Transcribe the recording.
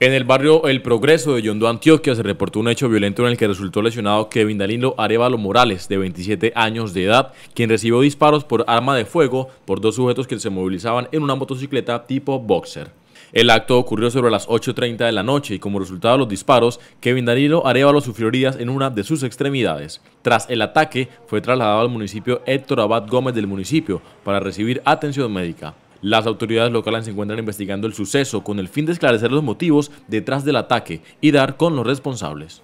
En el barrio El Progreso de Yondo, Antioquia, se reportó un hecho violento en el que resultó lesionado Kevin Dalilo Arevalo Morales, de 27 años de edad, quien recibió disparos por arma de fuego por dos sujetos que se movilizaban en una motocicleta tipo boxer. El acto ocurrió sobre las 8.30 de la noche y como resultado de los disparos, Kevin Dalilo Arevalo sufrió heridas en una de sus extremidades. Tras el ataque, fue trasladado al municipio Héctor Abad Gómez del municipio para recibir atención médica. Las autoridades locales se encuentran investigando el suceso con el fin de esclarecer los motivos detrás del ataque y dar con los responsables.